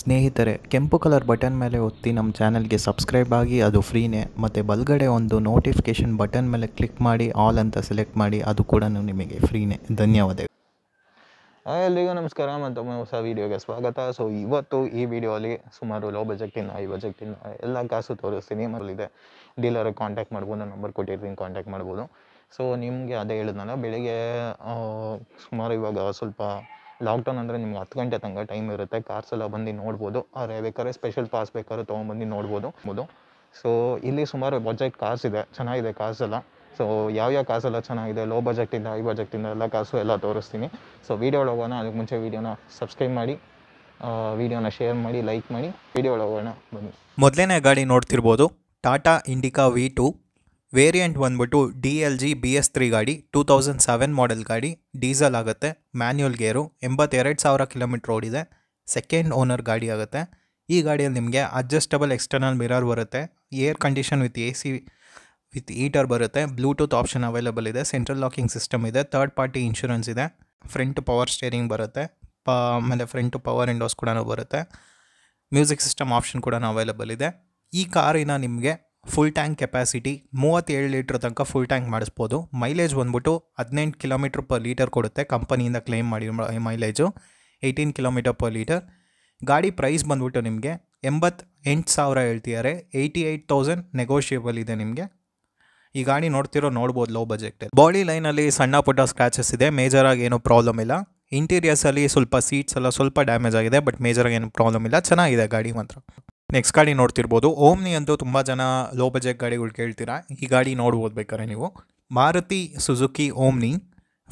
ಸ್ನೇಹಿತರೆ ಕೆಂಪು colour button ಮೇಲೆ ಒತ್ತಿ ನಮ್ಮ ಚಾನಲ್ಗೆ ಸಬ್ಸ್ಕ್ರೈಬ್ ಆಗಿ ಅದು ಫ್ರೀನೇ ಮತ್ತು ಬಲ್ಗಡೆ ಒಂದು ನೋಟಿಫಿಕೇಷನ್ ಬಟನ್ ಮೇಲೆ ಕ್ಲಿಕ್ ಮಾಡಿ ಆಲ್ ಅಂತ ಸೆಲೆಕ್ಟ್ ಮಾಡಿ ಅದು ಕೂಡ ನಿಮಗೆ ಫ್ರೀನೇ ಧನ್ಯವಾದಗಳು ಎಲ್ಲರಿಗೂ ನಮಸ್ಕಾರ ಮತ್ತೊಮ್ಮೆ ಹೊಸ ವೀಡಿಯೋಗೆ ಸ್ವಾಗತ ಸೊ ಇವತ್ತು ಈ ಅಲ್ಲಿ ಸುಮಾರು ಲೋ ಬಜೆಟಿನ ಐ ಬಜೆಟಿನ ಎಲ್ಲ ಕಾಸು ತೋರಿಸ್ತೀನಿ ಮರಲಿದೆ ಡೀಲರ್ ಕಾಂಟ್ಯಾಕ್ಟ್ ಮಾಡ್ಬೋದು ನಂಬರ್ ಕೊಟ್ಟಿರ್ತೀನಿ ಕಾಂಟ್ಯಾಕ್ಟ್ ಮಾಡ್ಬೋದು ಸೊ ನಿಮಗೆ ಅದೇ ಹೇಳಿದ್ನಲ್ಲ ಬೆಳಿಗ್ಗೆ ಸುಮಾರು ಇವಾಗ ಸ್ವಲ್ಪ ಲಾಕ್ಡೌನ್ ಅಂದರೆ ನಿಮ್ಗೆ ಹತ್ತು ಗಂಟೆ ತನಕ ಟೈಮ್ ಇರುತ್ತೆ ಕಾರ್ಸ್ ಎಲ್ಲ ಬಂದು ನೋಡ್ಬೋದು ಆದರೆ ಬೇಕಾದ್ರೆ ಸ್ಪೆಷಲ್ ಪಾಸ್ ಬೇಕಾದ್ರೆ ತೊಗೊಂಡ್ಬಂದು ನೋಡ್ಬೋದು ಬೋದು ಸೊ ಇಲ್ಲಿ ಸುಮಾರು ಬಜೆಟ್ ಕಾರ್ಸ್ ಇದೆ ಚೆನ್ನಾಗಿದೆ ಕಾರ್ಸ್ ಎಲ್ಲ ಸೊ ಯಾವ ಯಾವ ಎಲ್ಲ ಚೆನ್ನಾಗಿದೆ ಲೋ ಬಜೆಟಿಂದ ಹೈ ಬಜೆಟಿಂದ ಎಲ್ಲ ಕಾಸು ಎಲ್ಲ ತೋರಿಸ್ತೀನಿ ಸೊ ವೀಡಿಯೋ ಒಳಗೋಣ ಅದಕ್ಕೆ ಮುಂಚೆ ವೀಡಿಯೋನ ಸಬ್ಸ್ಕ್ರೈಬ್ ಮಾಡಿ ವಿಡಿಯೋನ ಶೇರ್ ಮಾಡಿ ಲೈಕ್ ಮಾಡಿ ವೀಡಿಯೋ ಒಳಗೋಣ ಬನ್ನಿ ಮೊದಲನೇ ಗಾಡಿ ನೋಡ್ತಿರ್ಬೋದು Tata Indica V two variant ಬಂದ್ಬಿಟ್ಟು D L G B S three ಗಾಡಿ ಟೂ ತೌಸಂಡ್ ಸೆವೆನ್ ಮಾಡೆಲ್ ಗಾಡಿ ಡೀಸೆಲ್ ಆಗುತ್ತೆ ಮ್ಯಾನ್ಯುಯಲ್ ಗೇರು ಎಂಬತ್ತೆರಡು ಸಾವಿರ ಕಿಲೋಮೀಟ್ರ್ ಓಡಿದೆ ಸೆಕೆಂಡ್ ಓನರ್ ಗಾಡಿ ಆಗುತ್ತೆ ಈ ಗಾಡಿಯಲ್ಲಿ ನಿಮಗೆ ಅಡ್ಜಸ್ಟಬಲ್ ಎಕ್ಸ್ಟರ್ನಲ್ ಮಿರರ್ ಬರುತ್ತೆ air condition with A C with heater ಬರುತ್ತೆ ಬ್ಲೂಟೂತ್ ಆಪ್ಷನ್ ಅವೈಲೇಬಲ್ ಇದೆ ಸೆಂಟ್ರಲ್ ಲಾಕಿಂಗ್ ಸಿಸ್ಟಮ್ ಇದೆ ಥರ್ಡ್ ಪಾರ್ಟಿ ಇನ್ಶೂರೆನ್ಸ್ ಇದೆ ಫ್ರಂಟ್ ಪವರ್ ಸ್ಟೇರಿಂಗ್ ಬರುತ್ತೆ ಪ ಆಮೇಲೆ ಫ್ರಂಟ್ ಪವರ್ ವಿಂಡೋಸ್ ಕೂಡ ಬರುತ್ತೆ ಮ್ಯೂಸಿಕ್ ಸಿಸ್ಟಮ್ ಆಪ್ಷನ್ ಕೂಡ ಅವೈಲೇಬಲ್ ಇದೆ ಈ ಕಾರಿನ ನಿಮಗೆ ಫುಲ್ ಟ್ಯಾಂಕ್ ಕೆಪಾಸಿಟಿ ಮೂವತ್ತೇಳು ಲೀಟ್ರ್ ತನಕ ಫುಲ್ ಟ್ಯಾಂಕ್ ಮಾಡಿಸ್ಬೋದು ಮೈಲೇಜ್ ಬಂದ್ಬಿಟ್ಟು ಹದಿನೆಂಟು ಕಿಲೋಮೀಟ್ರ್ ಪರ್ ಲೀಟರ್ ಕೊಡುತ್ತೆ ಕಂಪನಿಯಿಂದ ಕ್ಲೇಮ್ ಮಾಡಿ mileage eighteen kilometre per litre ಗಾಡಿ ಪ್ರೈಸ್ ಬಂದ್ಬಿಟ್ಟು ನಿಮಗೆ ಎಂಬತ್ತು ಎಂಟು ಸಾವಿರ ಹೇಳ್ತಿದ್ದಾರೆ ಏಯ್ಟಿ ಏಯ್ಟ್ ತೌಸಂಡ್ ನೆಗೋಷಿಯೇಬಲ್ ಇದೆ ನಿಮಗೆ ಈ ಗಾಡಿ ನೋಡ್ತಿರೋ ನೋಡ್ಬೋದು ಲೋ ಬಜೆಟ್ ಬಾಡಿ ಲೈನಲ್ಲಿ ಸಣ್ಣ ಪುಟ್ಟ ಸ್ಕ್ರಾಚಸ್ ಇದೆ ಮೇಜರಾಗಿ ಏನೂ ಪ್ರಾಬ್ಲಮ್ ಇಲ್ಲ ಇಂಟೀರಿಯರ್ಸಲ್ಲಿ ಸ್ವಲ್ಪ ಸೀಟ್ಸ್ ಎಲ್ಲ ಸ್ವಲ್ಪ ಡ್ಯಾಮೇಜ್ ಆಗಿದೆ ಬಟ್ ಮೇಜರಾಗಿ ಏನು ಪ್ರಾಬ್ಲಮ್ ಇಲ್ಲ ಚೆನ್ನಾಗಿದೆ ಗಾಡಿ ಮಾತ್ರ ನೆಕ್ಸ್ಟ್ ಗಾಡಿ ನೋಡ್ತಿರ್ಬೋದು ಓಮ್ನಿ ಅಂತೂ ತುಂಬ ಜನ ಲೋ ಬಜೆಟ್ ಗಾಡಿಗಳು ಕೇಳ್ತೀರಾ ಈ ಗಾಡಿ ನೋಡ್ಬೋದು ಬೇಕಾದ್ರೆ ನೀವು Maruti Suzuki Omni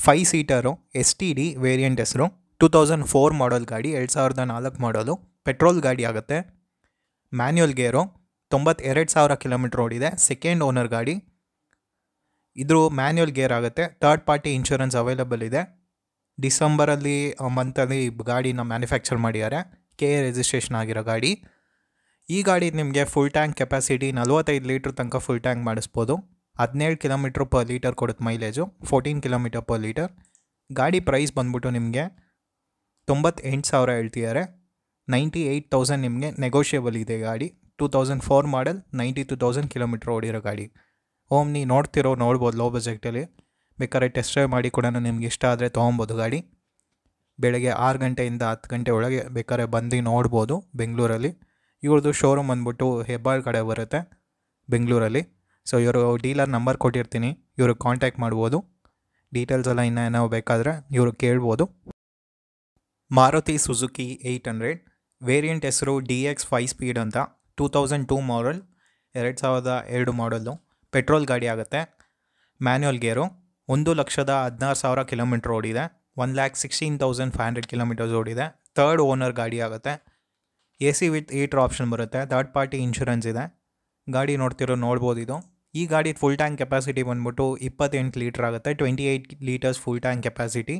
five seater S T D variant ಹೆಸರು ಟೂ ತೌಸಂಡ್ ಫೋರ್ ಮಾಡಲ್ ಗಾಡಿ ಎರಡು ಸಾವಿರದ ನಾಲ್ಕು ಮಾಡಲು ಪೆಟ್ರೋಲ್ ಗಾಡಿ ಆಗುತ್ತೆ ಮ್ಯಾನ್ಯಲ್ ಗೇರು ತೊಂಬತ್ತೆರಡು ಸಾವಿರ ಕಿಲೋಮೀಟ್ರ್ ಓಡಿದೆ ಸೆಕೆಂಡ್ ಓನರ್ ಗಾಡಿ ಇದ್ರ ಮ್ಯಾನ್ಯಲ್ ಗೇರ್ ಆಗುತ್ತೆ ಥರ್ಡ್ ಪಾರ್ಟಿ ಇನ್ಶೂರೆನ್ಸ್ ಅವೈಲಬಲ್ ಇದೆ ಡಿಸೆಂಬರಲ್ಲಿ ಮಂತಲ್ಲಿ ಗಾಡಿನ ಮ್ಯಾನುಫ್ಯಾಕ್ಚರ್ ಮಾಡಿದ್ದಾರೆ ಕೆ ಎ ರಿಜಿಸ್ಟ್ರೇಷನ್ ಆಗಿರೋ ಗಾಡಿ ಈ ಗಾಡಿ ನಿಮಗೆ ಫುಲ್ ಟ್ಯಾಂಕ್ ಕೆಪಾಸಿಟಿ ನಲ್ವತ್ತೈದು ಲೀಟ್ರ್ ತನಕ ಫುಲ್ ಟ್ಯಾಂಕ್ ಮಾಡಿಸ್ಬೋದು ಹದಿನೇಳು ಕಿಲೋಮೀಟ್ರ್ ಪರ್ ಲೀಟರ್ ಕೊಡುತ್ತೆ mileage fourteen kilometre per litre ಗಾಡಿ ಪ್ರೈಸ್ ಬಂದ್ಬಿಟ್ಟು ನಿಮಗೆ ತೊಂಬತ್ತೆಂಟು ಸಾವಿರ ಹೇಳ್ತಿದ್ದಾರೆ ನೈಂಟಿ ಏಯ್ಟ್ ತೌಸಂಡ್ ನಿಮಗೆ ನೆಗೋಷಿಯೇಬಲ್ ಇದೆ ಗಾಡಿ two thousand four model ninety two thousand kilometre ಓಡಿರೋ ಗಾಡಿ ಓಮ್ ನೀವು ನೋಡ್ತಿರೋ ನೋಡ್ಬೋದು ಲೋ ಬಜೆಟಲ್ಲಿ ಬೇಕಾದ್ರೆ ಟೆಸ್ಟ್ ಡ್ರೈವ್ ಮಾಡಿ ಕೂಡ ನಿಮ್ಗೆ ಇಷ್ಟ ಆದರೆ ತೊಗೊಬೋದು ಗಾಡಿ ಬೆಳಗ್ಗೆ ಆರು ಗಂಟೆಯಿಂದ ಹತ್ತು ಗಂಟೆ ಒಳಗೆ ಬೇಕಾದ್ರೆ ಬಂದು ನೋಡ್ಬೋದು ಬೆಂಗಳೂರಲ್ಲಿ ಇವ್ರದ್ದು ಶೋರೂಮ್ ಬಂದ್ಬಿಟ್ಟು ಹೆಬ್ಬಾಳ್ ಕಡೆ ಬರುತ್ತೆ ಬೆಂಗಳೂರಲ್ಲಿ ಸೊ ಇವರು ಡೀಲರ್ ನಂಬರ್ ಕೊಟ್ಟಿರ್ತೀನಿ ಇವ್ರಿಗೆ ಕಾಂಟ್ಯಾಕ್ಟ್ ಮಾಡ್ಬೋದು ಡೀಟೇಲ್ಸ್ ಎಲ್ಲ ಇನ್ನೂ ಏನೋ ಬೇಕಾದರೆ ಇವರು ಕೇಳ್ಬೋದು Maruti Suzuki eight hundred variant ಹೆಸರು ಡಿ ಎಕ್ಸ್ ಫೈವ್ ಸ್ಪೀಡ್ ಅಂತ ಟೂ ತೌಸಂಡ್ ಟೂ ಮಾಡಲ್ ಎರಡು ಸಾವಿರದ ಎರಡು ಮಾಡಲ್ಲು ಪೆಟ್ರೋಲ್ ಗಾಡಿ ಆಗುತ್ತೆ ಮ್ಯಾನ್ಯುವಲ್ ಗೇರು ಒಂದು ಲಕ್ಷದ ಹದಿನಾರು ಸಾವಿರ ಕಿಲೋಮೀಟ್ರ್ ಓಡಿದೆ one lakh sixteen thousand five hundred kilometres ಓಡಿದೆ ತರ್ಡ್ ಓನರ್ ಗಾಡಿ ಆಗುತ್ತೆ A C with heater option ಬರುತ್ತೆ ಥರ್ಡ್ ಪಾರ್ಟಿ ಇನ್ಶೂರೆನ್ಸ್ ಇದೆ ಗಾಡಿ ನೋಡ್ತಿರೋ ನೋಡ್ಬೋದು ಇದು ಈ ಗಾಡಿ ಫುಲ್ ಟ್ಯಾಂಕ್ ಕೆಪಾಸಿಟಿ ಬಂದ್ಬಿಟ್ಟು ಇಪ್ಪತ್ತೆಂಟು ಲೀಟ್ರ್ ಆಗುತ್ತೆ twenty eight litres full tank capacity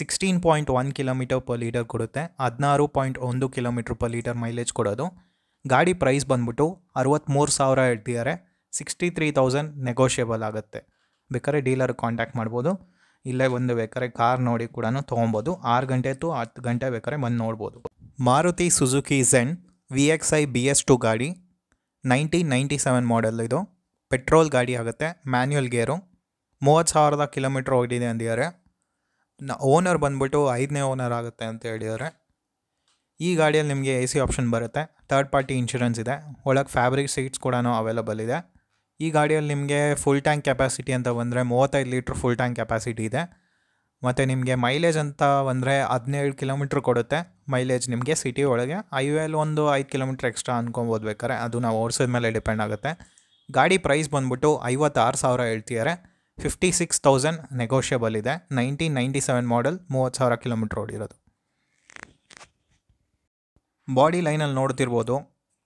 sixteen point one kilometre per litre ಕೊಡುತ್ತೆ ಹದಿನಾರು ಪಾಯಿಂಟ್ ಒಂದು ಕಿಲೋಮೀಟ್ರ್ ಪರ್ ಲೀಟರ್ ಮೈಲೇಜ್ ಕೊಡೋದು ಗಾಡಿ ಪ್ರೈಸ್ ಬಂದ್ಬಿಟ್ಟು ಅರವತ್ತ್ಮೂರು ಸಾವಿರ ಇಡ್ತಿದ್ದಾರೆ ಸಿಕ್ಸ್ಟಿ ತ್ರೀ ತೌಸಂಡ್ ನೆಗೋಷಿಯೇಬಲ್ ಆಗುತ್ತೆ ಬೇಕಾದ್ರೆ ಡೀಲರ್ ಕಾಂಟ್ಯಾಕ್ಟ್ ಮಾಡ್ಬೋದು ಇಲ್ಲೇ ಒಂದು ಬೇಕಾದ್ರೆ ಕಾರ್ ನೋಡಿ ಕೂಡ ತೊಗೊಬೋದು ಆರು ಗಂಟೆ ಟು ಹತ್ತು ಗಂಟೆ ಬೇಕಾದ್ರೆ ಬಂದು ನೋಡ್ಬೋದು Maruti Suzuki Zen V X I B S two ಗಾಡಿ ನೈನ್ಟೀನ್ ನೈಂಟಿ ಸೆವೆನ್ ಮಾಡೆಲ್ ಇದು ಪೆಟ್ರೋಲ್ ಗಾಡಿ ಆಗುತ್ತೆ ಮ್ಯಾನ್ಯುಯಲ್ ಗೇರು ಮೂವತ್ತು ಸಾವಿರದ ಕಿಲೋಮೀಟ್ರ್ ಹೋಗಿದೆ ಅಂದಿದ್ದಾರೆ ನ ಓನರ್ ಬಂದ್ಬಿಟ್ಟು ಐದನೇ ಓನರ್ ಆಗುತ್ತೆ ಅಂತ ಹೇಳಿದ್ದಾರೆ ಈ ಗಾಡಿಯಲ್ಲಿ ನಿಮಗೆ ಎ ಸಿ ಆಪ್ಷನ್ ಬರುತ್ತೆ ಥರ್ಡ್ ಪಾರ್ಟಿ ಇನ್ಶೂರೆನ್ಸ್ ಇದೆ ಒಳಗೆ ಫ್ಯಾಬ್ರಿಕ್ ಸೀಟ್ಸ್ ಕೂಡ ಅವೈಲಬಲ್ ಇದೆ ಈ ಗಾಡಿಯಲ್ಲಿ ನಿಮಗೆ ಫುಲ್ ಟ್ಯಾಂಕ್ ಕೆಪಾಸಿಟಿ ಅಂತ ಬಂದರೆ ಮೂವತ್ತೈದು ಲೀಟ್ರ್ ಫುಲ್ ಟ್ಯಾಂಕ್ ಕೆಪಾಸಿಟಿ ಇದೆ ಮತ್ತು ನಿಮಗೆ ಮೈಲೇಜ್ ಅಂತ ಬಂದರೆ ಹದಿನೇಳು ಕಿಲೋಮೀಟ್ರ್ ಕೊಡುತ್ತೆ ಮೈಲೇಜ್ ನಿಮಗೆ ಸಿಟಿ ಒಳಗೆ ಐವೇಲ್ ಒಂದು ಐದು ಕಿಲೋಮೀಟ್ರ್ ಎಕ್ಸ್ಟ್ರಾ ಅಂದ್ಕೊಬೋದು ಬೇಕಾದ್ರೆ ಅದು ನಾವು ಓಡಿಸೋದ ಮೇಲೆ ಡಿಪೆಂಡ್ ಆಗುತ್ತೆ ಗಾಡಿ ಪ್ರೈಸ್ ಬಂದ್ಬಿಟ್ಟು ಐವತ್ತಾರು ಸಾವಿರ ಹೇಳ್ತಿದ್ದಾರೆ ಫಿಫ್ಟಿ ಸಿಕ್ಸ್ ತೌಸಂಡ್ ನೆಗೋಷಿಯಬಲ್ ಇದೆ ನೈನ್ಟೀನ್ ನೈಂಟಿ ಸೆವೆನ್ ಮಾಡೆಲ್ ಮೂವತ್ತು ಸಾವಿರ ಕಿಲೋಮೀಟ್ರ್ ಓಡಿರೋದು ಬಾಡಿ ಲೈನಲ್ಲಿ ನೋಡ್ತಿರ್ಬೋದು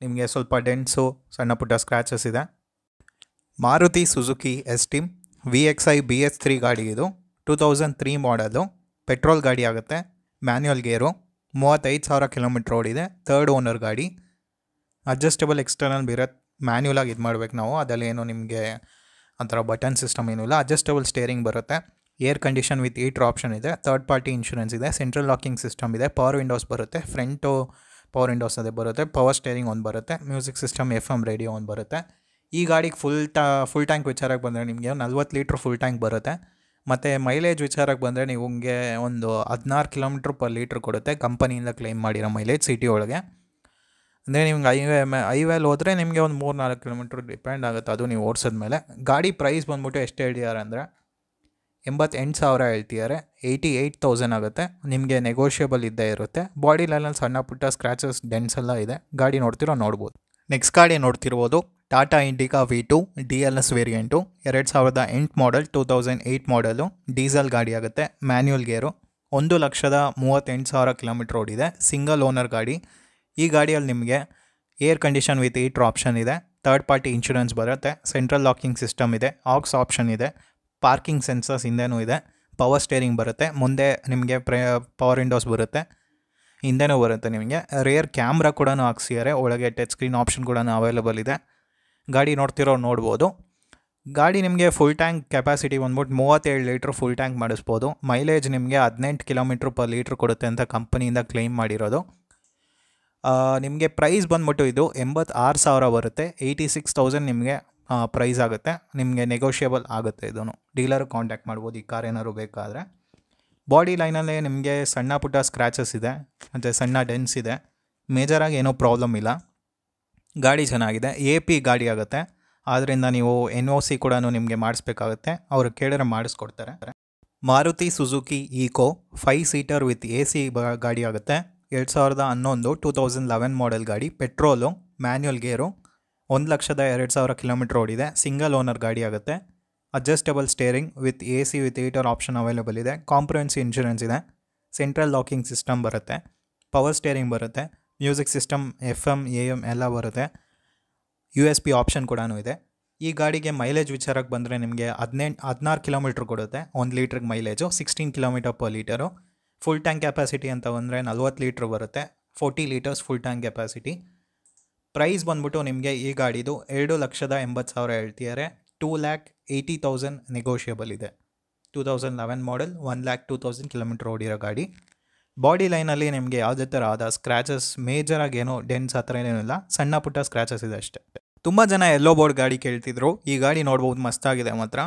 ನಿಮಗೆ ಸ್ವಲ್ಪ ಡೆಂಟ್ಸು ಸಣ್ಣ ಪುಟ್ಟ ಸ್ಕ್ರ್ಯಾಚಸ್ ಇದೆ Maruti Suzuki Esteem V X I B S three ಗಾಡಿ ಇದು two thousand three model petrol ಗಾಡಿ ಆಗುತ್ತೆ ಮ್ಯಾನ್ಯುಯಲ್ ಗೇರು ಮೂವತ್ತೈದು ಸಾವಿರ ಕಿಲೋಮೀಟ್ರ್ ಓಡಿದೆ ತರ್ಡ್ ಓನರ್ ಗಾಡಿ ಅಡ್ಜಸ್ಟಬಲ್ ಎಕ್ಸ್ಟರ್ನಲ್ ಬಿರತ್ ಮ್ಯಾನ್ಯುಲಾಗಿ ಇದು ಮಾಡಬೇಕು ನಾವು ಅದರಲ್ಲಿ ಏನು ನಿಮಗೆ ಒಂಥರ ಬಟನ್ ಸಿಸ್ಟಮ್ ಏನೂ ಇಲ್ಲ ಅಡ್ಜಸ್ಟಬಲ್ ಸ್ಟೇರಿಂಗ್ ಬರುತ್ತೆ air condition with heater option ಇದೆ ಥರ್ಡ್ ಪಾರ್ಟಿ ಇನ್ಶೂರೆನ್ಸ್ ಇದೆ ಸೆಂಟ್ರಲ್ ಲಾಕಿಂಗ್ ಸಿಸ್ಟಮ್ ಇದೆ ಪವರ್ ವಿಂಡೋಸ್ ಬರುತ್ತೆ ಫ್ರಂಟು ಪವರ್ ವಿಂಡೋಸ್ ಅದೇ ಬರುತ್ತೆ ಪವರ್ ಸ್ಟೇರಿಂಗ್ ಒಂದು ಬರುತ್ತೆ music system F M radio ಒಂದು ಬರುತ್ತೆ ಈ ಗಾಡಿಗೆ ಫುಲ್ ಟಾ ಫುಲ್ ಟ್ಯಾಂಕ್ ವಿಚಾರಕ್ಕೆ ಬಂದರೆ ನಿಮಗೆ ನಲ್ವತ್ತು ಲೀಟ್ರ್ ಫುಲ್ ಟ್ಯಾಂಕ್ ಬರುತ್ತೆ ಮತ್ತು ಮೈಲೇಜ್ ವಿಚಾರಕ್ಕೆ ಬಂದರೆ ನೀವು ನಿಮಗೆ ಒಂದು ಹದಿನಾರು ಕಿಲೋಮೀಟ್ರ್ ಪರ್ ಲೀಟ್ರ್ ಕೊಡುತ್ತೆ ಕಂಪನಿಯಿಂದ ಕ್ಲೈಮ್ ಮಾಡಿರೋ ಮೈಲೇಜ್ ಸಿಟಿ ಒಳಗೆ ಅಂದರೆ ನಿಮ್ಗೆ ಹೈವೇ ಮೆ ಹೈವೇಲಿ ಹೋದರೆ ನಿಮಗೆ ಒಂದು ಮೂರು ನಾಲ್ಕು ಕಿಲೋಮೀಟ್ರ್ ಡಿಪೆಂಡ್ ಆಗುತ್ತೆ ಅದು ನೀವು ಓಡಿಸಿದ ಮೇಲೆ ಗಾಡಿ ಪ್ರೈಸ್ ಬಂದ್ಬಿಟ್ಟು ಎಷ್ಟು ಹೇಳಿದ್ದಾರೆ ಅಂದರೆ ಎಂಬತ್ತೆಂಟು ಸಾವಿರ ಹೇಳ್ತಿದ್ದಾರೆ ಏಯ್ಟಿ ಏಯ್ಟ್ ತೌಸಂಡ್ ಆಗುತ್ತೆ ನಿಮಗೆ ನೆಗೋಷಿಯೇಬಲ್ ಇದ್ದೇ ಇರುತ್ತೆ ಬಾಡಿ ಲೈನಲ್ಲಿ ಸಣ್ಣ ಪುಟ್ಟ ಸ್ಕ್ರ್ಯಾಚಸ್ ಡೆನ್ಸ್ ಎಲ್ಲ ಇದೆ ಗಾಡಿ ನೋಡ್ತಿರೋ ನೋಡ್ಬೋದು ನೆಕ್ಸ್ಟ್ ಗಾಡಿ ನೋಡ್ತಿರ್ಬೋದು Tata Indica V two D L S variant ಎರಡು ಸಾವಿರದ ಎಂಟು model two thousand eight model diesel ಗಾಡಿ ಆಗುತ್ತೆ ಮ್ಯಾನ್ಯುಯಲ್ ಗೇರು ಒಂದು ಲಕ್ಷದ ಮೂವತ್ತೆಂಟು ಸಾವಿರ ಕಿಲೋಮೀಟ್ರ್ ಇದೆ ಸಿಂಗಲ್ ಓನರ್ ಗಾಡಿ ಈ ಗಾಡಿಯಲ್ಲಿ ನಿಮಗೆ air condition with heater option ಇದೆ ಥರ್ಡ್ ಪಾರ್ಟಿ ಇನ್ಶೂರೆನ್ಸ್ ಬರುತ್ತೆ ಸೆಂಟ್ರಲ್ ಲಾಕಿಂಗ್ ಸಿಸ್ಟಮ್ ಇದೆ ಆಕ್ಸ್ ಆಪ್ಷನ್ ಇದೆ ಪಾರ್ಕಿಂಗ್ ಸೆನ್ಸರ್ಸ್ ಹಿಂದೇನೂ ಇದೆ ಪವರ್ ಸ್ಟೇರಿಂಗ್ ಬರುತ್ತೆ ಮುಂದೆ ನಿಮಗೆ ಪ್ರೇ ಪವರ್ ವಿಂಡೋಸ್ ಬರುತ್ತೆ ಹಿಂದೆನೂ ಬರುತ್ತೆ ನಿಮಗೆ ರೇರ್ ಕ್ಯಾಮ್ರಾ ಕೂಡ ಹಾಕ್ಸಿದ್ದಾರೆ ಒಳಗೆ ಟಚ್ ಸ್ಕ್ರೀನ್ ಆಪ್ಷನ್ ಕೂಡ ಅವೈಲೇಬಲ್ ಇದೆ ಗಾಡಿ ನೋಡ್ತಿರೋ ನೋಡ್ಬೋದು ಗಾಡಿ ನಿಮಗೆ ಫುಲ್ ಟ್ಯಾಂಕ್ ಕೆಪಾಸಿಟಿ ಬಂದ್ಬಿಟ್ಟು ಮೂವತ್ತೇಳು ಲೀಟ್ರ್ ಫುಲ್ ಟ್ಯಾಂಕ್ ಮಾಡಿಸ್ಬೋದು ಮೈಲೇಜ್ ನಿಮಗೆ ಹದಿನೆಂಟು ಕಿಲೋಮೀಟ್ರ್ ಪರ್ ಲೀಟ್ರ್ ಕೊಡುತ್ತೆ ಅಂತ ಕಂಪನಿಯಿಂದ ಕ್ಲೇಮ್ ಮಾಡಿರೋದು ನಿಮಗೆ ಪ್ರೈಸ್ ಬಂದ್ಬಿಟ್ಟು ಇದು ಎಂಬತ್ತಾರು ಸಾವಿರ ಬರುತ್ತೆ ಏಯ್ಟಿ ಸಿಕ್ಸ್ ತೌಸಂಡ್ ನಿಮಗೆ ಪ್ರೈಸ್ ಆಗುತ್ತೆ ನಿಮಗೆ ನೆಗೋಷಿಯೇಬಲ್ ಆಗುತ್ತೆ ಇದನ್ನು ಡೀಲರ್ ಕಾಂಟ್ಯಾಕ್ಟ್ ಮಾಡ್ಬೋದು ಈ ಕಾರ್ ಏನಾದ್ರು ಬೇಕಾದರೆ ಬಾಡಿ ಲೈನಲ್ಲೇ ನಿಮಗೆ ಸಣ್ಣ ಪುಟ್ಟ ಸ್ಕ್ರ್ಯಾಚಸ್ ಇದೆ ಮತ್ತು ಸಣ್ಣ ಡೆನ್ಸ್ ಇದೆ ಮೇಜರಾಗಿ ಏನೂ ಪ್ರಾಬ್ಲಮ್ ಇಲ್ಲ ಗಾಡಿ ಚೆನ್ನಾಗಿದೆ ಎ ಪಿ ಗಾಡಿ ಆಗುತ್ತೆ ಆದ್ದರಿಂದ ನೀವು ಎನ್ ಒ ಸಿ ಕೂಡ ನಿಮಗೆ ಮಾಡಿಸ್ಬೇಕಾಗುತ್ತೆ ಅವರು ಕೇಳಿದ್ರೆ ಮಾಡಿಸ್ಕೊಡ್ತಾರೆ Maruti Suzuki Eeco five seater with A C ಗಾಡಿ ಆಗುತ್ತೆ ಎರಡು ಸಾವಿರದ ಹನ್ನೊಂದು ಟೂ ತೌಸಂಡ್ ಲೆವೆನ್ ಮಾಡೆಲ್ ಗಾಡಿ ಪೆಟ್ರೋಲು ಮ್ಯಾನ್ಯುಯಲ್ ಗೇರು ಒಂದು ಲಕ್ಷದ ಎರಡು ಸಾವಿರ ಕಿಲೋಮೀಟ್ರ್ ಓಡಿದೆ ಸಿಂಗಲ್ ಓನರ್ ಗಾಡಿ ಆಗುತ್ತೆ adjustable steering with A C with heater option available ಇದೆ ಕಾಂಪ್ರಹೆನ್ಸಿ ಇನ್ಶೂರೆನ್ಸ್ ಇದೆ ಸೆಂಟ್ರಲ್ ಲಾಕಿಂಗ್ ಸಿಸ್ಟಮ್ ಬರುತ್ತೆ ಪವರ್ ಸ್ಟೇರಿಂಗ್ ಬರುತ್ತೆ music system F M A M ಎಲ್ಲ ಬರುತ್ತೆ ಯು ಎಸ್ ಪಿ ಆಪ್ಷನ್ ಕೂಡ ಇದೆ ಈ ಗಾಡಿಗೆ ಮೈಲೇಜ್ ವಿಚಾರಕ್ಕೆ ಬಂದರೆ ನಿಮಗೆ ಹದಿನೆಂಟು ಹದಿನಾರು ಕಿಲೋಮೀಟ್ರ್ ಕೊಡುತ್ತೆ ಒಂದು ಲೀಟ್ರಿಗೆ mileage sixteen kilometre per litre full tank capacity ಅಂತ ಬಂದರೆ ನಲ್ವತ್ತು ಲೀಟ್ರ್ ಬರುತ್ತೆ forty litres full tank capacity price ಬಂದ್ಬಿಟ್ಟು ನಿಮಗೆ ಈ ಗಾಡಿದು ಎರಡು ಲಕ್ಷದ ಎಂಬತ್ತು ಸಾವಿರ ಹೇಳ್ತಿದ್ದಾರೆ two lakh eighty thousand negotiable ಇದೆ two thousand eleven model one lakh two thousand kilometre ಓಡಿರೋ ಗಾಡಿ ಬಾಡಿ ಲೈನಲ್ಲಿ ನಿಮಗೆ ಯಾವುದೇ ಥರ ಆದ ಸ್ಕ್ರ್ಯಾಚಸ್ ಮೇಜರಾಗಿ ಏನೋ ಡೆನ್ಸ್ ಆ ಥರ ಏನಿಲ್ಲ ಸಣ್ಣ ಪುಟ್ಟ ಸ್ಕ್ರ್ಯಾಚಸ್ ಇದೆ ಅಷ್ಟೇ ತುಂಬ ಜನ ಎಲ್ಲೋ ಬೋರ್ಡ್ ಗಾಡಿ ಕೇಳ್ತಿದ್ರು ಈ ಗಾಡಿ ನೋಡ್ಬೋದು ಮಸ್ತಾಗಿದೆ ಮಾತ್ರ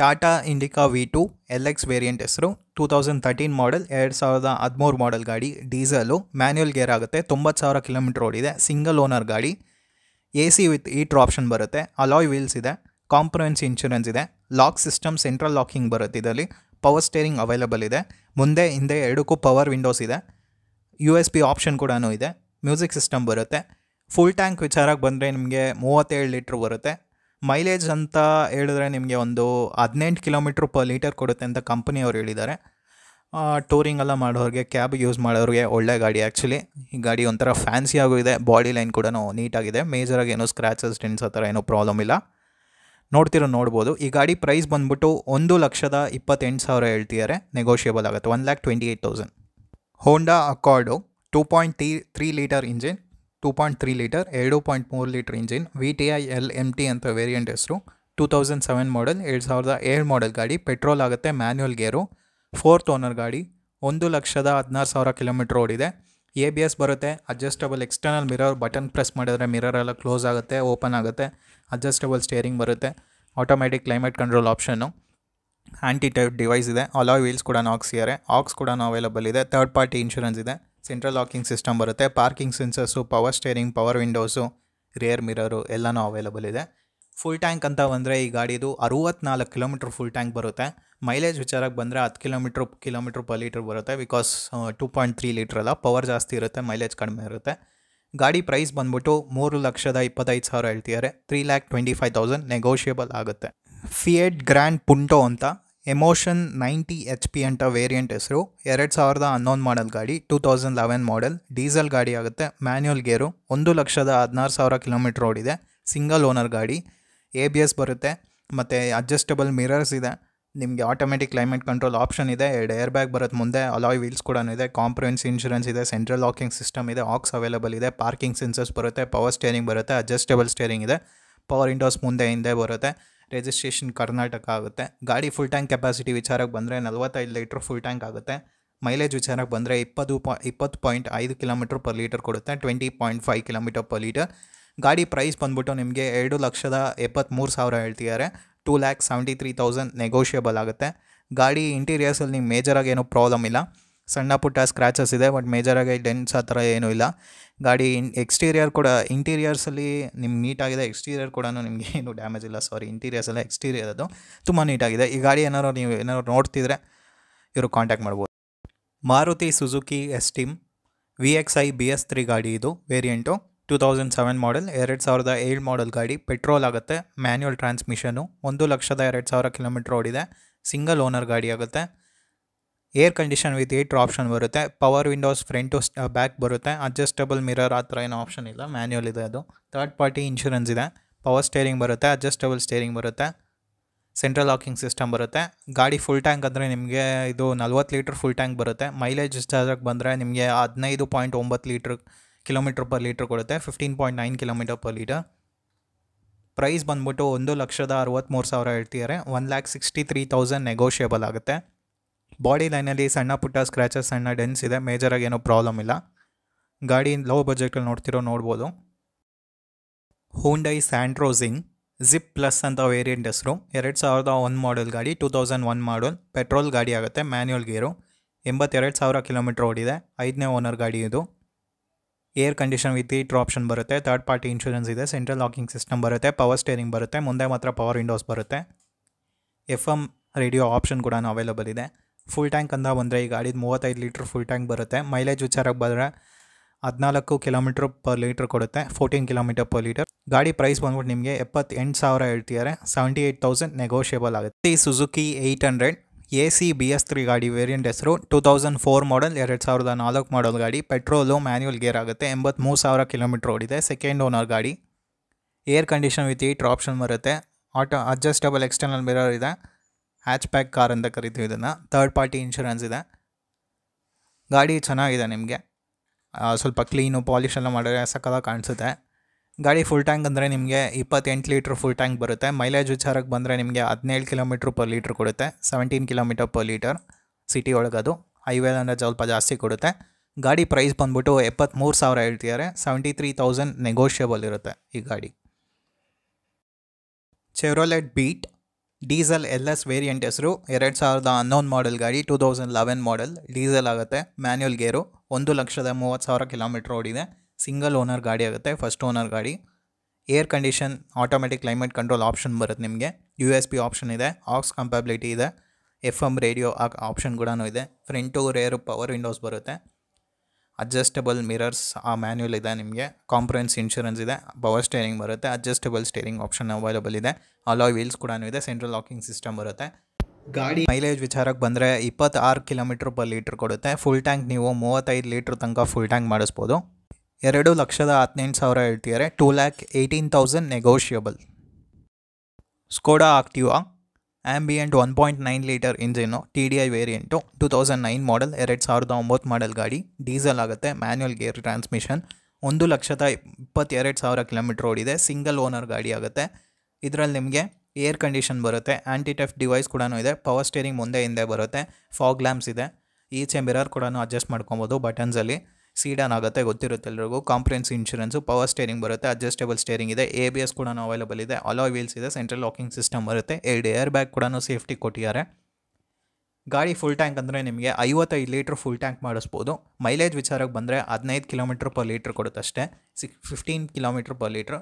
Tata Indica V two L X variant ಹೆಸರು ಟೂ ತೌಸಂಡ್ ತರ್ಟೀನ್ ಮಾಡೆಲ್ ಎರಡು ಸಾವಿರದ ಹದಿಮೂರು ಮಾಡೆಲ್ ಗಾಡಿ ಡೀಸೆಲು ಮ್ಯಾನ್ಯಲ್ ಗೇರ್ ಆಗುತ್ತೆ ತೊಂಬತ್ತು ಸಾವಿರ ಕಿಲೋಮೀಟರ್ ಓಡಿದೆ ಸಿಂಗಲ್ ಓನರ್ ಗಾಡಿ A C with heater option ಬರುತ್ತೆ ಅಲಾಯ್ ವೀಲ್ಸ್ ಇದೆ ಕಾಂಪ್ರವೆನ್ಸ್ ಇನ್ಶೂರೆನ್ಸ್ ಇದೆ ಲಾಕ್ ಸಿಸ್ಟಮ್ ಸೆಂಟ್ರಲ್ ಲಾಕಿಂಗ್ ಬರುತ್ತೆ ಇದರಲ್ಲಿ ಪವರ್ ಸ್ಟೇರಿಂಗ್ ಅವೈಲಬಲ್ ಇದೆ ಮುಂದೆ ಹಿಂದೆ ಎರಡಕ್ಕೂ ಪವರ್ ವಿಂಡೋಸ್ ಇದೆ ಯು ಎಸ್ ಪಿ ಆಪ್ಷನ್ ಕೂಡ ಇದೆ ಮ್ಯೂಸಿಕ್ ಸಿಸ್ಟಮ್ ಬರುತ್ತೆ ಫುಲ್ ಟ್ಯಾಂಕ್ ವಿಚಾರಕ್ಕೆ ಬಂದರೆ ನಿಮಗೆ ಮೂವತ್ತೇಳು ಲೀಟ್ರ್ ಬರುತ್ತೆ ಮೈಲೇಜ್ ಅಂತ ಹೇಳಿದ್ರೆ ನಿಮಗೆ ಒಂದು ಹದಿನೆಂಟು ಕಿಲೋಮೀಟ್ರ್ ಪರ್ ಲೀಟರ್ ಕೊಡುತ್ತೆ ಅಂತ ಕಂಪ್ನಿಯವರು ಹೇಳಿದ್ದಾರೆ ಟೂರಿಂಗ್ ಎಲ್ಲ ಮಾಡೋರಿಗೆ ಕ್ಯಾಬ್ ಯೂಸ್ ಮಾಡೋರಿಗೆ ಒಳ್ಳೆ ಗಾಡಿ ಆ್ಯಕ್ಚುಲಿ ಈ ಗಾಡಿ ಒಂಥರ ಫ್ಯಾನ್ಸಿಯಾಗೂ ಇದೆ ಬಾಡಿ ಲೈನ್ ಕೂಡ ನೀಟಾಗಿದೆ ಮೇಜರಾಗಿ ಏನೂ ಸ್ಕ್ರ್ಯಾಚಸ್ ಟೆನ್ಸ್ ಆ ಥರ ಏನೂ ಪ್ರಾಬ್ಲಮ್ ಇಲ್ಲ ನೋಡ್ತಿರೋ ನೋಡ್ಬೋದು ಈ ಗಾಡಿ ಪ್ರೈಸ್ ಬಂದ್ಬಿಟ್ಟು ಒಂದು ಲಕ್ಷದ ಇಪ್ಪತ್ತೆಂಟು ಸಾವಿರ ಹೇಳ್ತಿದ್ದಾರೆ ನೆಗೋಷಿಯೇಬಲ್ ಆಗುತ್ತೆ one lakh twenty eight thousand Honda Accord two point three three litre engine two point three litre ಎರಡು ಪಾಯಿಂಟ್ ಮೂರು litre engine V T I L M T ಅಂತ ವೇರಿಯಂಟ್ ಹೆಸರು ಟೂ ತೌಸಂಡ್ ಸೆವೆನ್ ಮಾಡೆಲ್ ಎರಡು ಸಾವಿರದ ಏಳು model ಗಾಡಿ petrol ಆಗುತ್ತೆ manual ಗೇರು ಫೋರ್ತ್ ಓನರ್ ಗಾಡಿ ಒಂದು ಲಕ್ಷದ ಹದಿನಾರು ಸಾವಿರ ಕಿಲೋಮೀಟ್ರ್ ಓಡಿದೆ ಎ ಬಿ ಎಸ್ ಬರುತ್ತೆ adjustable external mirror button press ಮಾಡಿದರೆ ಮಿರರ್ ಎಲ್ಲ ಕ್ಲೋಸ್ ಆಗುತ್ತೆ ಓಪನ್ ಆಗುತ್ತೆ ಅಡ್ಜಸ್ಟಬಲ್ ಸ್ಟೇರಿಂಗ್ ಬರುತ್ತೆ ಆಟೋಮ್ಯಾಟಿಕ್ ಕ್ಲೈಮೇಟ್ ಕಂಟ್ರೋಲ್ ಆಪ್ಷನ್ನು ಆ್ಯಂಟಿ ಟೈಪ್ ಡಿವೈಸ್ ಇದೆ ಅಲಾಯ್ ವೀಲ್ಸ್ ಕೂಡ ಹಾಕ್ಸಿದ್ದಾರೆ ಆಕ್ಸ್ ಕೂಡ ಅವೈಲಬಲ್ ಇದೆ ಥರ್ಡ್ ಪಾರ್ಟಿ ಇನ್ಶೂರೆನ್ಸ್ ಇದೆ ಸೆಂಟ್ರಲ್ ಲಾಕಿಂಗ್ ಸಿಸ್ಟಮ್ ಬರುತ್ತೆ parking sensors power steering power windows rear mirror ಎಲ್ಲನೂ ಅವೈಲಬಲ್ ಇದೆ ಫುಲ್ ಟ್ಯಾಂಕ್ ಅಂತ ಬಂದರೆ ಈ ಗಾಡಿದು ಅರುವತ್ತ್ನಾಲ್ಕು ಕಿಲೋಮೀಟ್ರ್ ಫುಲ್ ಟ್ಯಾಂಕ್ ಬರುತ್ತೆ ಮೈಲೇಜ್ ವಿಚಾರಕ್ಕೆ ಬಂದರೆ ಹತ್ತು ಕಿಲೋಮೀಟ್ರ್ ಕಿಲೋಮೀಟ್ರ್ ಪರ್ ಲೀಟ್ರ್ ಬರುತ್ತೆ because two point three litre ಅಲ್ಲ ಪವರ್ ಜಾಸ್ತಿ ಇರುತ್ತೆ ಮೈಲೇಜ್ ಕಡಿಮೆ ಇರುತ್ತೆ ಗಾಡಿ ಪ್ರೈಸ್ ಬಂದ್ಬಿಟ್ಟು ಮೂರು ಲಕ್ಷದ ಇಪ್ಪತ್ತೈದು ಸಾವಿರ ಹೇಳ್ತಿದ್ದಾರೆ three lakh twenty five thousand negotiable ಆಗುತ್ತೆ ಫಿಯೆಟ್ ಗ್ರ್ಯಾಂಡ್ ಪುಂಟೋ ಅಂತ ಎಮೋಷನ್ ನೈಂಟಿ ಎಚ್ ಪಿ ಅಂತ ವೇರಿಯಂಟ್ ಹೆಸರು ಎರಡು ಸಾವಿರದ ಹನ್ನೊಂದು ಮಾಡೆಲ್ ಗಾಡಿ two thousand eleven model diesel ಗಾಡಿ ಆಗುತ್ತೆ ಮ್ಯಾನ್ಯುಯಲ್ ಗೇರು ಒಂದು ಲಕ್ಷದ ಹದಿನಾರು ಸಾವಿರ ಕಿಲೋಮೀಟ್ರ್ ಇದೆ ಸಿಂಗಲ್ ಓನರ್ ಗಾಡಿ ಎ ಬಿ ಎಸ್ ಬರುತ್ತೆ ಮತ್ತು ಅಡ್ಜಸ್ಟಬಲ್ ಮಿರರ್ಸ್ ಇದೆ ನಿಮಗೆ ಆಟೋಮೆಟಿಕ್ ಕ್ಲೈಮೇಟ್ ಕಂಟ್ರೋಲ್ ಆಪ್ಷನ್ ಇದೆ ಎರಡು ಏರ್ ಬ್ಯಾಗ್ ಬರುತ್ತೆ ಮುಂದೆ ಅಲಾಯ್ ವೀಲ್ಸ್ ಕೂಡ ಇದೆ ಕಾಂಪ್ರವೆನ್ಸ್ ಇನ್ಶೂರೆನ್ಸ್ ಇದೆ ಸೆಂಟ್ರಲ್ ಲಾಕಿಂಗ್ ಸಿಸ್ಟಮ್ ಇದೆ ಆಕ್ಸ್ ಅವೈಲೇಬಲ್ ಇದೆ ಪಾರ್ಕಿಂಗ್ ಸೆನ್ಸರ್ಸ್ ಬರುತ್ತೆ ಪವರ್ ಸ್ಟೇರಿಂಗ್ ಬರುತ್ತೆ ಅಡ್ಜಸ್ಟೇಬಲ್ ಸ್ಟೇರಿಂಗ್ ಇದೆ ಪವರ್ ಇಂಡೋಸ್ ಮುಂದೆ ಹಿಂದೆ ಬರುತ್ತೆ ರಿಜಿಸ್ಟ್ರೇಷನ್ ಕರ್ನಾಟಕ ಆಗುತ್ತೆ ಗಾಡಿ ಫುಲ್ ಟ್ಯಾಂಕ್ ಕೆಪಾಸಿಟಿ ವಿಚಾರಕ್ಕೆ ಬಂದರೆ ನಲವತ್ತೈದು ಲೀಟ್ರ್ ಫುಲ್ ಟ್ಯಾಂಕ್ ಆಗುತ್ತೆ ಮೈಲೇಜ್ ವಿಚಾರಕ್ಕೆ ಬಂದರೆ ಇಪ್ಪತ್ತು ಪಾ ಇಪ್ಪತ್ತು ಪಾಯಿಂಟ್ ಐದು ಕಿಲೋಮೀಟ್ರ್ ಪರ್ ಲೀಟರ್ ಕೊಡುತ್ತೆ twenty point five kilometre per litre ಗಾಡಿ ಪ್ರೈಸ್ ಬಂದ್ಬಿಟ್ಟು ನಿಮಗೆ ಎರಡು ಲಕ್ಷದ ಎಪ್ಪತ್ತ್ಮೂರು ಸಾವಿರ ಹೇಳ್ತಿದ್ದಾರೆ two lakh seventy three thousand negotiable ಆಗುತ್ತೆ ಗಾಡಿ ಇಂಟೀರಿಯರ್ಸಲ್ಲಿ ನಿಮ್ಗೆ ಮೇಜರಾಗಿ ಏನೂ ಪ್ರಾಬ್ಲಮ್ ಇಲ್ಲ ಸಣ್ಣ ಪುಟ್ಟ ಸ್ಕ್ರ್ಯಾಚಸ್ ಇದೆ ಬಟ್ ಮೇಜರಾಗಿ ಡೆನ್ಸ್ ಆ ಥರ ಏನೂ ಇಲ್ಲ ಗಾಡಿ ಇನ್ ಎಕ್ಸ್ಟೀರಿಯರ್ ಕೂಡ ಇಂಟೀರಿಯರ್ಸಲ್ಲಿ ನಿಮ್ಗೆ ನೀಟಾಗಿದೆ ಎಕ್ಸ್ಟೀರಿಯರ್ ಕೂಡ ನಿಮಗೆ ಏನು ಡ್ಯಾಮೇಜ್ ಇಲ್ಲ ಸಾರಿ ಇಂಟೀರಿಯರ್ಸ್ ಎಲ್ಲ ಎಕ್ಸ್ಟೀರಿಯರ್ ಅದು ತುಂಬ ನೀಟಾಗಿದೆ ಈ ಗಾಡಿ ಏನಾರು ನೀವು ಏನಾರು ನೋಡ್ತಿದ್ರೆ ಇವರು ಕಾಂಟ್ಯಾಕ್ಟ್ ಮಾಡ್ಬೋದು Maruti Suzuki Esteem V X I B S three ಗಾಡಿ ಇದು variant two thousand seven model ಎರಡು ಸಾವಿರದ ಏಳು ಮಾಡೆಲ್ ಗಾಡಿ ಪೆಟ್ರೋಲ್ ಆಗುತ್ತೆ ಮ್ಯಾನ್ಯುವಲ್ ಟ್ರಾನ್ಸ್ಮಿಷನು ಒಂದು ಲಕ್ಷದ ಎರಡು ಸಾವಿರ ಕಿಲೋಮೀಟ್ರ್ ಓಡಿದೆ ಸಿಂಗಲ್ ಓನರ್ ಗಾಡಿ ಆಗುತ್ತೆ air condition with heater option ಬರುತ್ತೆ ಪವರ್ ವಿಂಡೋಸ್ ಫ್ರಂಟು ಬ್ಯಾಕ್ ಬರುತ್ತೆ ಅಡ್ಜಸ್ಟಬಲ್ ಮಿರರ್ ಆ ಥರ ಏನೋ ಆಪ್ಷನ್ ಇಲ್ಲ ಮ್ಯಾನ್ಯಲ್ ಇದೆ ಅದು ಥರ್ಡ್ ಪಾರ್ಟಿ ಇನ್ಶೂರೆನ್ಸ್ ಇದೆ ಪವರ್ ಸ್ಟೇರಿಂಗ್ ಬರುತ್ತೆ ಅಡ್ಜಸ್ಟಬಲ್ ಸ್ಟೇರಿಂಗ್ ಬರುತ್ತೆ ಸೆಂಟ್ರಲ್ ಲಾಕಿಂಗ್ ಸಿಸ್ಟಮ್ ಬರುತ್ತೆ ಗಾಡಿ ಫುಲ್ ಟ್ಯಾಂಕ್ ಅಂದರೆ ನಿಮಗೆ ಇದು ನಲ್ವತ್ತು ಲೀಟ್ರ್ ಫುಲ್ ಟ್ಯಾಂಕ್ ಬರುತ್ತೆ ಮೈಲೇಜ್ ಎಷ್ಟಾದಾಗ ಬಂದರೆ ನಿಮಗೆ ಹದಿನೈದು ಪಾಯಿಂಟ್ ಒಂಬತ್ತು ಲೀಟ್ರ್ ಕಿಲೋಮೀಟ್ರ್ ಪರ್ ಲೀಟ್ರ್ ಕೊಡುತ್ತೆ fifteen point nine kilometre per litre price ಬಂದ್ಬಿಟ್ಟು ಒಂದು ಲಕ್ಷದ ಅರವತ್ತ್ಮೂರು ಸಾವಿರ ಹೇಳ್ತಿದ್ದಾರೆ one lakh sixty three thousand negotiable ಆಗುತ್ತೆ ಬಾಡಿ ಲೈನಲ್ಲಿ ಸಣ್ಣ ಪುಟ್ಟ ಸ್ಕ್ರ್ಯಾಚಸ್ ಸಣ್ಣ ಡೆನ್ಸ್ ಇದೆ ಮೇಜರಾಗಿ ಏನೂ ಪ್ರಾಬ್ಲಮ್ ಇಲ್ಲ ಗಾಡಿ ಲೋ ಬಜೆಟಲ್ಲಿ ನೋಡ್ತಿರೋ ನೋಡ್ಬೋದು ಹೂಂಡೈ ಸ್ಯಾಂಡ್ರೋಸಿಂಗ್ ಜಿಪ್ ಪ್ಲಸ್ ಅಂತ ವೇರಿಯಂಟ್ ಹೆಸರು ಎರಡು ಸಾವಿರದ ಒಂದು ಮಾಡಲ್ ಗಾಡಿ two thousand one model petrol ಗಾಡಿ ಆಗುತ್ತೆ ಮ್ಯಾನ್ಯುಯಲ್ ಗೇರು ಎಂಬತ್ತೆರಡು ಸಾವಿರ ಕಿಲೋಮೀಟ್ರ್ ಓಡಿದೆ ಐದನೇ ಓನರ್ ಗಾಡಿ ಇದು air condition with heater option ಬರುತ್ತೆ ಥರ್ಡ್ ಪಾರ್ಟಿ ಇನ್ಶೂರೆನ್ಸ್ ಇದೆ ಸೆಂಟ್ರಲ್ ಲಾಕಿಂಗ್ ಸಿಸ್ಟಮ್ ಬರುತ್ತೆ ಪವರ್ ಸ್ಟೇರಿಂಗ್ ಬರುತ್ತೆ ಮುಂದೆ ಮಾತ್ರ ಪವರ್ ವಿಂಡೋಸ್ ಬರುತ್ತೆ ಎಫ್ ಎಮ್ ರೇಡಿಯೋ ಆಪ್ಷನ್ ಕೂಡ ಅವೈಲಬಲ್ ಇದೆ ಫುಲ್ ಟ್ಯಾಂಕ್ ಅಂತ ಬಂದರೆ ಈ ಗಾಡಿದ ಮೂವತ್ತೈದು ಲೀಟ್ರ್ ಫುಲ್ ಟ್ಯಾಂಕ್ ಬರುತ್ತೆ ಮೈಲೇಜ್ ವಿಚಾರಕ್ಕೆ ಬಂದರೆ ಹದಿನಾಲ್ಕು ಕಿಲೋಮೀಟ್ರ್ ಪರ್ ಲೀಟ್ರ್ ಕೊಡುತ್ತೆ ಫೋರ್ಟೀನ್ ಕಿಲೋಮೀಟರ್ ಪರ್ ಲೀಟರ್ ಗಾಡಿ ಪ್ರೈಸ್ ಬಂದ್ಬಿಟ್ಟು ನಿಮಗೆ ಎಪ್ಪತ್ತೆಂಟು ಸಾವಿರ ಹೇಳ್ತಿದ್ದಾರೆ ಸೆವೆಂಟಿ ಏಯ್ಟ್ ತೌಸಂಡ್ ನೆಗೋಷಿಯಬಲ್ ಆಗುತ್ತೆ ಈ Suzuki eight hundred A C B S three ಗಾಡಿ ವೇರಿಯಂಟ್ ಹೆಸರು ಟೂ ತೌಸಂಡ್ ಫೋರ್ ಮಾಡಲ್ ಎರಡು ಸಾವಿರದ ನಾಲ್ಕು ಮಾಡಲ್ ಗಾಡಿ ಪೆಟ್ರೋಲು ಮ್ಯಾನ್ಯುವಲ್ ಗೇರ್ ಆಗುತ್ತೆ ಎಂಬತ್ತ್ಮೂರು ಸಾವಿರ ಕಿಲೋಮೀಟ್ರ್ ಓಡಿದೆ ಸೆಕೆಂಡ್ ಓನರ್ ಗಾಡಿ air condition with heater option ಬರುತ್ತೆ ಆಟೋ ಅಡ್ಜಸ್ಟಬಲ್ ಎಕ್ಸ್ಟರ್ನಲ್ ಮಿರರ್ ಇದೆ ಹ್ಯಾಚ್ ಪ್ಯಾಕ್ ಕಾರ್ ಅಂತ ಕರಿತೀವಿ ಇದನ್ನು ಥರ್ಡ್ ಪಾರ್ಟಿ ಇನ್ಶೂರೆನ್ಸ್ ಇದೆ ಗಾಡಿ ಚೆನ್ನಾಗಿದೆ ನಿಮಗೆ ಸ್ವಲ್ಪ ಕ್ಲೀನು ಪಾಲಿಷ್ ಎಲ್ಲ ಮಾಡಿದ್ರೆ ಸಕ್ಕದಾಗ ಕಾಣಿಸುತ್ತೆ ಗಾಡಿ ಫುಲ್ ಟ್ಯಾಂಕ್ ಅಂದರೆ ನಿಮಗೆ ಇಪ್ಪತ್ತೆಂಟು ಲೀಟ್ರ್ ಫುಲ್ ಟ್ಯಾಂಕ್ ಬರುತ್ತೆ ಮೈಲೇಜ್ ವಿಚಾರಕ್ಕೆ ಬಂದರೆ ನಿಮಗೆ ಹದಿನೇಳು ಕಿಲೋಮೀಟ್ರ್ ಪರ್ ಲೀಟ್ರ್ ಕೊಡುತ್ತೆ seventeen kilometre per litre city ಅದು ಹೈವೇ ಅಂದರೆ ಸ್ವಲ್ಪ ಜಾಸ್ತಿ ಕೊಡುತ್ತೆ ಗಾಡಿ ಪ್ರೈಸ್ ಬಂದ್ಬಿಟ್ಟು ಎಪ್ಪತ್ತ್ಮೂರು ಸಾವಿರ ಹೇಳ್ತಿದ್ದಾರೆ ಸೆವೆಂಟಿ ತ್ರೀ ತೌಸಂಡ್ ನೆಗೋಷಿಯಬಲ್ ಇರುತ್ತೆ ಈ ಗಾಡಿ Chevrolet Beat diesel L S variant ಹೆಸರು ಎರಡು ಸಾವಿರದ ಹನ್ನೊಂದು ಮಾಡೆಲ್ ಗಾಡಿ two thousand eleven model diesel ಆಗುತ್ತೆ ಮ್ಯಾನ್ಯಲ್ ಗೇರು ಒಂದು ಲಕ್ಷದ ಮೂವತ್ತು ಸಾವಿರ ಕಿಲೋಮೀಟ್ರ್ ಓಡಿದೆ ಸಿಂಗಲ್ ಓನರ್ ಗಾಡಿ ಆಗುತ್ತೆ ಫಸ್ಟ್ ಓನರ್ ಗಾಡಿ air condition automatic climate control option ಬರುತ್ತೆ ನಿಮಗೆ ಯು ಎಸ್ ಪಿ ಆಪ್ಷನ್ ಇದೆ ಆಕ್ಸ್ ಕಂಪ್ಯಾಬಿಲಿಟಿ ಇದೆ ಎಫ್ ಎಮ್ ರೇಡಿಯೋ ಆ ಆಪ್ಷನ್ ಕೂಡ ಇದೆ ಫ್ರಂಟು ರೇರು ಪವರ್ ವಿಂಡೋಸ್ ಬರುತ್ತೆ ಅಡ್ಜಸ್ಟಬಲ್ ಮಿರರ್ಸ್ ಆ ಮ್ಯಾನ್ಯೂಲ್ ಇದೆ ನಿಮಗೆ ಕಾಂಪ್ರೆನ್ಸ್ ಇನ್ಶೂರೆನ್ಸ್ ಇದೆ ಪವರ್ ಸ್ಟೇರಿಂಗ್ ಬರುತ್ತೆ ಅಡ್ಜಸ್ಟಬಲ್ ಸ್ಟೇರಿಂಗ್ ಆಪ್ಷನ್ ಅವೈಲಬಲ್ ಇದೆ ಅಲಾಯ್ ವೀಲ್ಸ್ ಕೂಡ ಇದೆ ಸೆಂಟ್ರಲ್ ಲಾಕಿಂಗ್ ಸಿಸ್ಟಮ್ ಬರುತ್ತೆ ಗಾಡಿ ಮೈಲೇಜ್ ವಿಚಾರಕ್ಕೆ ಬಂದರೆ ಇಪ್ಪತ್ತಾರು ಕಿಲೋಮೀಟ್ರ್ ಪರ್ ಲೀಟ್ರ್ ಕೊಡುತ್ತೆ ಫುಲ್ ಟ್ಯಾಂಕ್ ನೀವು ಮೂವತ್ತೈದು ಲೀಟ್ರ್ ತನಕ ಫುಲ್ ಟ್ಯಾಂಕ್ ಮಾಡಿಸ್ಬೋದು ಎರಡು ಲಕ್ಷದ ಹದಿನೆಂಟು ಸಾವಿರ ಹೇಳ್ತಿದ್ದಾರೆ two lakh eighteen thousand negotiable Skoda Octavia Ambiente one point nine litre engine T D I variant two thousand nine model ಎರಡು ಸಾವಿರದ ಒಂಬತ್ತು ಮಾಡೆಲ್ ಗಾಡಿ ಡೀಸೆಲ್ ಆಗುತ್ತೆ ಮ್ಯಾನ್ಯಲ್ ಗೇರ್ ಟ್ರಾನ್ಸ್ಮಿಷನ್ ಒಂದು ಲಕ್ಷದ ಇಪ್ಪತ್ತೆರಡು ಸಾವಿರ ಕಿಲೋಮೀಟ್ರ್ ಓಡಿದೆ ಸಿಂಗಲ್ ಓನರ್ ಗಾಡಿ ಆಗುತ್ತೆ ಇದರಲ್ಲಿ ನಿಮಗೆ ಏರ್ ಕಂಡೀಷನ್ ಬರುತ್ತೆ ಆ್ಯಂಟಿಟೆಫ್ ಡಿವೈಸ್ ಕೂಡ ಇದೆ ಪವರ್ ಸ್ಟೇರಿಂಗ್ ಮುಂದೆ ಹಿಂದೆ ಬರುತ್ತೆ ಫಾಗ್ ಲ್ಯಾಂಪ್ಸ್ ಇದೆ ಈಚೆ ಮಿರರ್ ಕೂಡ ಅಡ್ಜಸ್ಟ್ ಮಾಡ್ಕೊಬೋದು ಬಟನ್ಸಲ್ಲಿ ಸೀಡನ್ ಆಗುತ್ತೆ ಗೊತ್ತಿರುತ್ತೆ ಎಲ್ಲರಿಗೂ ಕಾಂಪ್ರೆನ್ಸ್ ಇನ್ಶೂರೆನ್ಸು ಪವರ್ ಸ್ಟೇರಿಂಗ್ ಬರುತ್ತೆ ಅಡ್ಜಸ್ಟೇಬಲ್ ಸ್ಟೇರಿಂಗ್ ಇದೆ ಎ ಬಿ ಎಸ್ ಕೂಡ ಅವೈಲೇಬಲ್ ಇದೆ ಅಲೋ ವೀಲ್ಸ್ ಇದೆ ಸೆಂಟ್ರಲ್ ಲಾಕಿಂಗ್ ಸಿಸ್ಟಮ್ ಬರುತ್ತೆ ಎರಡು ಏರ್ ಬ್ಯಾಗ್ ಕೂಡ ಸೇಫ್ಟಿ ಕೊಟ್ಟಿದ್ದಾರೆ ಗಾಡಿ ಫುಲ್ ಟ್ಯಾಂಕ್ ಅಂದರೆ ನಿಮಗೆ ಐವತ್ತೈದು ಲೀಟ್ರ್ ಫುಲ್ ಟ್ಯಾಂಕ್ ಮಾಡಿಸ್ಬೋದು ಮೈಲೇಜ್ ವಿಚಾರಕ್ಕೆ ಬಂದರೆ ಹದಿನೈದು ಕಿಲೋಮೀಟ್ರ್ ಪರ್ ಲೀಟ್ರ್ ಕೊಡುತ್ತಷ್ಟೇ ಸಿಕ್ ಫಿಫ್ಟೀನ್ ಕಿಲೋಮೀಟ್ರ್ ಪರ್ ಲೀಟ್ರ್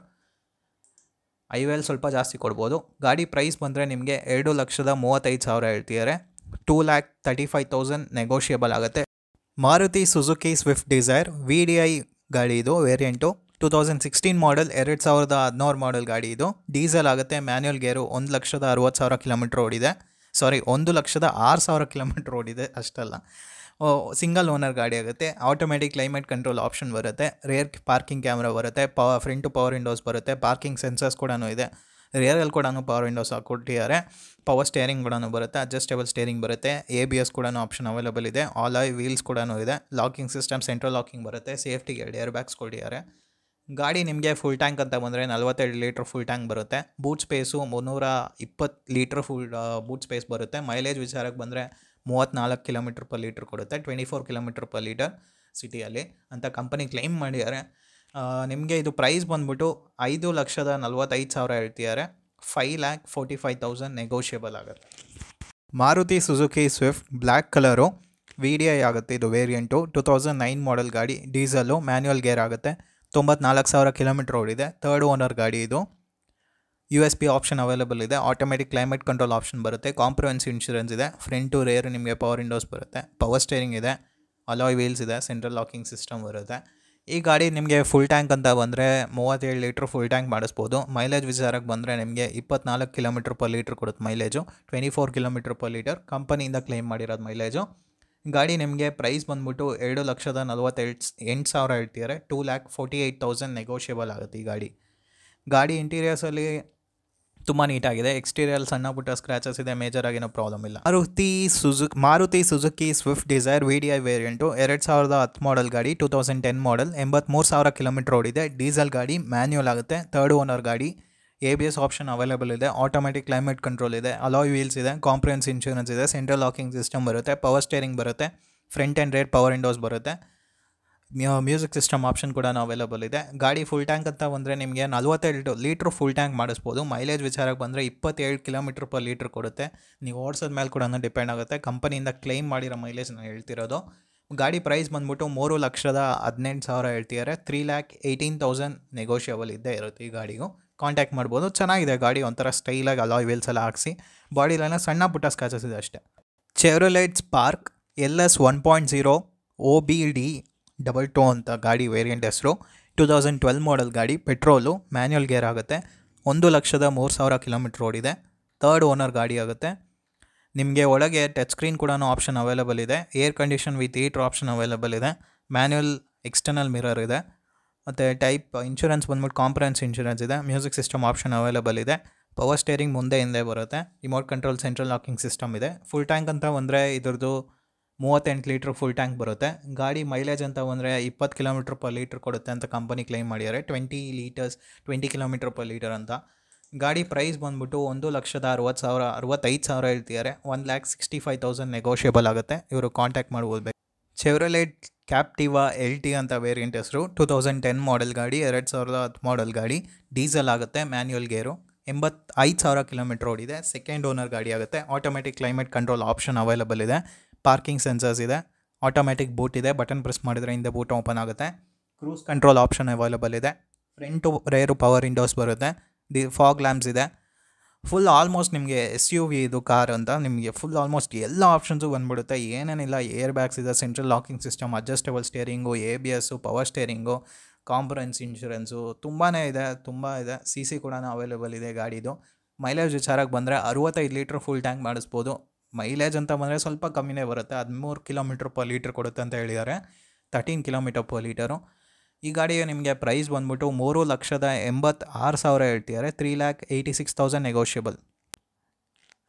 ಐವೇಲ್ ಸ್ವಲ್ಪ ಜಾಸ್ತಿ ಕೊಡ್ಬೋದು ಗಾಡಿ ಪ್ರೈಸ್ ಬಂದರೆ ನಿಮಗೆ ಎರಡು ಲಕ್ಷದ ಮೂವತ್ತೈದು ಸಾವಿರ ಹೇಳ್ತಿದ್ದಾರೆ two lakh thirty five thousand negotiable ಆಗುತ್ತೆ Maruti Suzuki Swift Dzire V D I ಗಾಡಿ ಇದು variant two thousand sixteen model ಎರಡು ಸಾವಿರದ ಹದಿನಾರು ಮಾಡಲ್ ಗಾಡಿ ಇದು ಡೀಸೆಲ್ ಆಗುತ್ತೆ ಮ್ಯಾನ್ಯಲ್ ಗೇರು ಒಂದು ಲಕ್ಷದ ಅರುವತ್ತು ಸಾವಿರ ಕಿಲೋಮೀಟ್ರ್ ಓಡಿದೆ ಸಾರಿ ಒಂದು ಲಕ್ಷದ ಆರು ಸಾವಿರ ಕಿಲೋಮೀಟ್ರ್ ಓಡಿದೆ ಅಷ್ಟಲ್ಲ ಸಿಂಗಲ್ ಓನರ್ ಗಾಡಿ ಆಗುತ್ತೆ ಆಟೋಮೆಟಿಕ್ ಕ್ಲೈಮೇಟ್ ಕಂಟ್ರೋಲ್ ಆಪ್ಷನ್ ಬರುತ್ತೆ ರೇರ್ ಪಾರ್ಕಿಂಗ್ ಕ್ಯಾಮ್ರಾ ಬರುತ್ತೆ power front to power windows ಬರುತ್ತೆ ಪಾರ್ಕಿಂಗ್ ಸೆನ್ಸರ್ಸ್ ಕೂಡ ಇದೆ ರಿಯರಲ್ಲಿ ಕೂಡ ಪವರ್ ವಿಂಡೋಸ್ ಕೊಟ್ಟಿದ್ದಾರೆ ಪವರ್ ಸ್ಟೇರಿಂಗ್ ಕೂಡ ಬರುತ್ತೆ ಅಡ್ಜಸ್ಟೇಬಲ್ ಸ್ಟೇರಿಂಗ್ ಬರುತ್ತೆ ಎ ಬಿ ಎಸ್ ಕೂಡ ಆಪ್ಷನ್ ಅವೈಲೇಬಲ್ ಇದೆ ಆಲ್ ಐ ವೀಲ್ಸ್ ಕೂಡ ಇದೆ ಲಾಕಿಂಗ್ ಸಿಸ್ಟಮ್ ಸೆಂಟ್ರಲ್ ಲಾಕಿಂಗ್ ಬರುತ್ತೆ ಸೇಫ್ಟಿಗೆ ಎರಡು ಏರ್ ಬ್ಯಾಗ್ಸ್ ಕೊಟ್ಟಿದ್ದಾರೆ ಗಾಡಿ ನಿಮಗೆ ಫುಲ್ ಟ್ಯಾಂಕ್ ಅಂತ ಬಂದರೆ ನಲವತ್ತೆರಡು ಲೀಟ್ರ್ ಫುಲ್ ಟ್ಯಾಂಕ್ ಬರುತ್ತೆ ಬೂಟ್ ಸ್ಪೇಸು ಮುನ್ನೂರ ಇಪ್ಪತ್ತು ಲೀಟ್ರ್ ಫುಲ್ ಬೂಟ್ ಸ್ಪೇಸ್ ಬರುತ್ತೆ ಮೈಲೇಜ್ ವಿಚಾರಕ್ಕೆ ಬಂದರೆ ಮೂವತ್ತ್ನಾಲ್ಕು ಕಿಲೋಮೀಟ್ರ್ ಪರ್ ಲೀಟ್ರ್ ಕೊಡುತ್ತೆ twenty four kilometre per litre ಸಿಟಿಯಲ್ಲಿ ಅಂತ ಕಂಪನಿ ಕ್ಲೈಮ್ ಮಾಡಿದ್ದಾರೆ ನಿಮಗೆ ಇದು ಪ್ರೈಸ್ ಬಂದ್ಬಿಟ್ಟು ಐದು ಲಕ್ಷದ ನಲ್ವತ್ತೈದು ಸಾವಿರ ಹೇಳ್ತಿದ್ದಾರೆ five lakh forty five thousand negotiable ಆಗುತ್ತೆ Maruti Suzuki Swift black colour V D I ಆಗುತ್ತೆ ಇದು variant two thousand nine model ಗಾಡಿ ಡೀಸಲು ಮ್ಯಾನ್ಯುವಲ್ ಗೇರ್ ಆಗುತ್ತೆ ತೊಂಬತ್ನಾಲ್ಕು ಸಾವಿರ ಕಿಲೋಮೀಟ್ರ್ ಓಡಿದೆ ಥರ್ಡ್ ಓನರ್ ಗಾಡಿ ಇದು U S P option available ಇದೆ ಆಟೋಮೆಟಿಕ್ ಕ್ಲೈಮೇಟ್ ಕಂಟ್ರೋಲ್ ಆಪ್ಷನ್ ಬರುತ್ತೆ ಕಾಂಪ್ರಹೆನ್ಸಿವ್ ಇನ್ಶೂರೆನ್ಸ್ ಇದೆ ಫ್ರಂಟ್ ಟು ರೇರ್ ನಿಮಗೆ ಪವರ್ ವಿಂಡೋಸ್ ಬರುತ್ತೆ ಪವರ್ ಸ್ಟೇರಿಂಗ್ ಇದೆ ಅಲಾಯ್ ವೀಲ್ಸ್ ಇದೆ ಸೆಂಟ್ರಲ್ ಲಾಕಿಂಗ್ ಸಿಸ್ಟಮ್ ಬರುತ್ತೆ ಈ ಗಾಡಿ ನಿಮಗೆ ಫುಲ್ ಟ್ಯಾಂಕ್ ಅಂತ ಬಂದರೆ ಮೂವತ್ತೇಳು ಲೀಟ್ರ್ ಫುಲ್ ಟ್ಯಾಂಕ್ ಮಾಡಿಸ್ಬೋದು ಮೈಲೇಜ್ ವಿಚಾರಕ್ಕೆ ಬಂದರೆ ನಿಮಗೆ ಇಪ್ಪತ್ನಾಲ್ಕು ಕಿಲೋಮೀಟ್ರ್ ಪರ್ ಲೀಟ್ರ್ ಕೊಡುತ್ತೆ mileage twenty four kilometre per litre ಕಂಪನಿಯಿಂದ ಕ್ಲೇಮ್ ಮಾಡಿರೋದು ಮೈಲೇಜು ಗಾಡಿ ನಿಮಗೆ ಪ್ರೈಸ್ ಬಂದ್ಬಿಟ್ಟು ಎರಡು ಲಕ್ಷದ ನಲವತ್ತೆಂಟು ಎಂಟು ಸಾವಿರ ಹೇಳ್ತಿದ್ದಾರೆ two lakh forty eight thousand negotiable ಆಗುತ್ತೆ ಈ ಗಾಡಿ ಗಾಡಿ ಇಂಟೀರಿಯರ್ಸಲ್ಲಿ ತುಂಬ ನೀಟಾಗಿದೆ ಎಕ್ಸ್ಟೀರಿಯಲ್ ಸಣ್ಣ ಪುಟ್ಟ ಸ್ಕ್ರಾಚಸ್ ಇದೆ ಮೇಜರ್ ಆಗಿನ ಪ್ರಾಬ್ಲಮ್ ಇಲ್ಲ Maruti Suzuki Maruti Suzuki Swift Dzire V D I variant ಎರಡು ಸಾವಿರದ ಹತ್ತು ಮಾಡಲ್ ಗಾಡಿ ಟೂ ತೌಸಂಡ್ ಟೆನ್ ಮಾಡೆಲ್ ಮೂರು ಸಾವಿರ ಕಿಲೋಮೀಟರ್ ಓಡಿದೆ ಡೀಸೆಲ್ ಗಾಡಿ ಮ್ಯಾನ್ಯುವಲ್ ಆಗುತ್ತೆ ಥರ್ಡ್ ಓನರ್ ಗಾಡಿ A B S option available ಇದೆ ಆಟೋಮೆಟಿಕ್ ಕ್ಲೈಮೇಟ್ ಕಂಟ್ರೋಲ್ ಇದೆ ಅಲಾಯ್ ವೀಲ್ಸ್ ಇದೆ ಕಾಂಪ್ರಿಯನ್ಸ್ ಇನ್ಶೂರೆನ್ಸ್ ಇದೆ ಸೆಂಟ್ರಲ್ ಲಾಕಿಂಗ್ ಸಿಸ್ಟಮ್ ಬರುತ್ತೆ ಪವರ್ ಸ್ಟೇರಿಂಗ್ ಬರುತ್ತೆ front and rear power windows ಬರುತ್ತೆ ಮ್ಯೂಸಿಕ್ ಸಿಸ್ಟಮ್ ಆಪ್ಷನ್ ಕೂಡ ಅವೈಲೇಬಲ್ ಇದೆ ಗಾಡಿ ಫುಲ್ ಟ್ಯಾಂಕ್ ಅಂತ ಬಂದರೆ ನಿಮಗೆ ನಲವತ್ತೆರಡು ಲೀಟ್ರ್ ಫುಲ್ ಟ್ಯಾಂಕ್ ಮಾಡಿಸ್ಬೋದು ಮೈಲೇಜ್ ವಿಚಾರಕ್ಕೆ ಬಂದರೆ ಇಪ್ಪತ್ತೇಳು ಕಿಲೋಮೀಟ್ರ್ ಪರ್ ಲೀಟ್ರ್ ಕೊಡುತ್ತೆ ನೀವು ಓಡಿಸೋದ ಮೇಲೆ ಕೂಡ ಡಿಪೆಂಡ್ ಆಗುತ್ತೆ ಕಂಪನಿಯಿಂದ ಕ್ಲೈಮ್ ಮಾಡಿರೋ ಮೈಲೇಜ್ ನಾನು ಹೇಳ್ತಿರೋದು ಗಾಡಿ ಪ್ರೈಸ್ ಬಂದ್ಬಿಟ್ಟು ಮೂರು ಲಕ್ಷದ ಹದಿನೆಂಟು ಸಾವಿರ ಹೇಳ್ತಿದ್ದಾರೆ three lakh eighteen thousand negotiable ಇದ್ದೇ ಇರುತ್ತೆ ಈ ಗಾಡಿಗೂ ಕಾಂಟ್ಯಾಕ್ಟ್ ಮಾಡ್ಬೋದು ಚೆನ್ನಾಗಿದೆ ಗಾಡಿ ಒಂಥರ ಸ್ಟೈಲಾಗಿ ಅಲಾಯ್ ವೀಲ್ಸ್ ಎಲ್ಲ ಹಾಕಿಸಿ ಲೈನ ಸಣ್ಣ ಪುಟ್ಟ ಸ್ಕ್ಯಾಚಸ್ ಇದೆ ಅಷ್ಟೇ Chevrolet Spark L S one point zero O B D double two ಅಂತ ಗಾಡಿ ವೇರಿಯಂಟ್ ಹೆಸರು ಟೂ ತೌಸಂಡ್ ಟ್ವೆಲ್ ಮಾಡೆಲ್ ಗಾಡಿ ಪೆಟ್ರೋಲು ಮ್ಯಾನ್ಯಲ್ ಗೇರ್ ಆಗುತ್ತೆ ಒಂದು ಲಕ್ಷದ ಮೂರು ಸಾವಿರ ಕಿಲೋಮೀಟ್ರ್ ಓಡಿದೆ ತರ್ಡ್ ಓನರ್ ಗಾಡಿ ಆಗುತ್ತೆ ನಿಮಗೆ ಒಳಗೆ ಟಚ್ ಸ್ಕ್ರೀನ್ ಕೂಡ ಆಪ್ಷನ್ ಅವೈಲಬಲ್ ಇದೆ air condition with heater option available ಇದೆ ಮ್ಯಾನ್ಯಲ್ ಎಕ್ಸ್ಟರ್ನಲ್ ಮಿರರ್ ಇದೆ ಮತ್ತು ಟೈಪ್ ಇನ್ಶೂರೆನ್ಸ್ ಬಂದ್ಬಿಟ್ಟು ಕಾಂಪ್ರೆನ್ಸ್ ಇನ್ಶೂರೆನ್ಸ್ ಇದೆ ಮ್ಯೂಸಿಕ್ ಸಿಸ್ಟಮ್ ಆಪ್ಷನ್ ಅವೈಲಬಲ್ ಇದೆ ಪವರ್ ಸ್ಟೇರಿಂಗ್ ಮುಂದೆ ಹಿಂದೆ ಬರುತ್ತೆ remote control central locking system ಇದೆ ಫುಲ್ ಟ್ಯಾಂಕ್ ಅಂತ ಬಂದರೆ ಇದ್ರದ್ದು ಮೂವತ್ತೆಂಟು ಲೀಟ್ರ್ ಫುಲ್ ಟ್ಯಾಂಕ್ ಬರುತ್ತೆ ಗಾಡಿ ಮೈಲೇಜ್ ಅಂತ ಬಂದರೆ ಇಪ್ಪತ್ತು ಕಿಲೋಮೀಟ್ರ್ ಪರ್ ಲೀಟ್ರ್ ಕೊಡುತ್ತೆ ಅಂತ ಕಂಪನಿ ಕ್ಲೈಮ್ ಮಾಡಿದ್ದಾರೆ twenty litres twenty kilometre per litre ಅಂತ ಗಾಡಿ ಪ್ರೈಸ್ ಬಂದ್ಬಿಟ್ಟು ಒಂದು ಲಕ್ಷದ ಅರವತ್ತು ಸಾವಿರ ಅರವತ್ತೈದು ಸಾವಿರ ಹೇಳ್ತಿದ್ದಾರೆ one lakh sixty five thousand negotiable ಆಗುತ್ತೆ ಇವರು ಕಾಂಟ್ಯಾಕ್ಟ್ ಮಾಡ್ಬೋದು ಚೆವ್ರಲೈಟ್ ಕ್ಯಾಪ್ಟಿವಾ ಎಲ್ ಟಿ ಅಂತ ವೇರಿಯಂಟ್ ಹೆಸರು ಟೂ ತೌಸಂಡ್ ಟೆನ್ ಮಾಡೆಲ್ ಗಾಡಿ ಎರಡು ಸಾವಿರದ ಹತ್ತು ಮಾಡೆಲ್ ಗಾಡಿ ಡೀಸೆಲ್ ಆಗುತ್ತೆ ಮ್ಯಾನ್ಯುಯಲ್ ಗೇರು ಎಂಬತ್ತೈದು ಸಾವಿರ ಕಿಲೋಮೀಟ್ರ್ ಓಡಿದೆ ಸೆಕೆಂಡ್ ಓನರ್ ಗಾಡಿ ಆಗುತ್ತೆ automatic climate control option available ಇದೆ ಪಾರ್ಕಿಂಗ್ ಸೆನ್ಸರ್ಸ್ ಇದೆ ಆಟೋಮ್ಯಾಟಿಕ್ ಬೂಟ್ ಇದೆ ಬಟನ್ ಪ್ರೆಸ್ ಮಾಡಿದರೆ ಹಿಂದೆ ಬೂಟ್ ಓಪನ್ ಆಗುತ್ತೆ ಕ್ರೂಸ್ ಕಂಟ್ರೋಲ್ ಆಪ್ಷನ್ ಅವೈಲಬಲ್ ಇದೆ ಫ್ರಂಟು ರೇರು ಪವರ್ ವಿಂಡೋಸ್ ಬರುತ್ತೆ ದಿ ಫಾಗ್ ಲ್ಯಾಂಪ್ಸ್ ಇದೆ ಫುಲ್ ಆಲ್ಮೋಸ್ಟ್ ನಿಮಗೆ ಎಸ್ ಯು ವಿ ಇದು ಕಾರ್ ಅಂತ ನಿಮಗೆ ಫುಲ್ ಆಲ್ಮೋಸ್ಟ್ ಎಲ್ಲ ಆಪ್ಷನ್ಸು ಬಂದ್ಬಿಡುತ್ತೆ ಏನೇನಿಲ್ಲ ಏರ್ ಬ್ಯಾಗ್ಸ್ ಇದೆ central locking system adjustable steering A B S power steering comprehensive insurance ತುಂಬಾ ಇದೆ ತುಂಬ ಇದೆ ಸಿ ಸಿ ಕೂಡ ಅವೈಲೇಬಲ್ ಇದೆ ಗಾಡಿದು ಮೈಲೇಜ್ ವಿಚಾರಕ್ಕೆ ಬಂದರೆ ಅರುವತ್ತೈದು ಲೀಟ್ರ್ ಫುಲ್ ಟ್ಯಾಂಕ್ ಮಾಡಿಸ್ಬೋದು ಮೈಲೇಜ್ ಅಂತ ಬಂದರೆ ಸ್ವಲ್ಪ ಕಮ್ಮಿನೇ ಬರುತ್ತೆ ಹದಿಮೂರು ಕಿಲೋಮೀಟ್ರ್ ಪರ್ ಲೀಟ್ರ್ ಕೊಡುತ್ತೆ ಅಂತ ಹೇಳಿದ್ದಾರೆ ತರ್ಟೀನ್ ಕಿಲೋಮೀಟರ್ ಪರ್ ಲೀಟರು ಈ ಗಾಡಿಗೆ ನಿಮಗೆ ಪ್ರೈಸ್ ಬಂದ್ಬಿಟ್ಟು ಮೂರು ಲಕ್ಷದ ಆರು ಸಾವಿರ ಹೇಳ್ತಿದ್ದಾರೆ three lakh eighty six thousand negotiable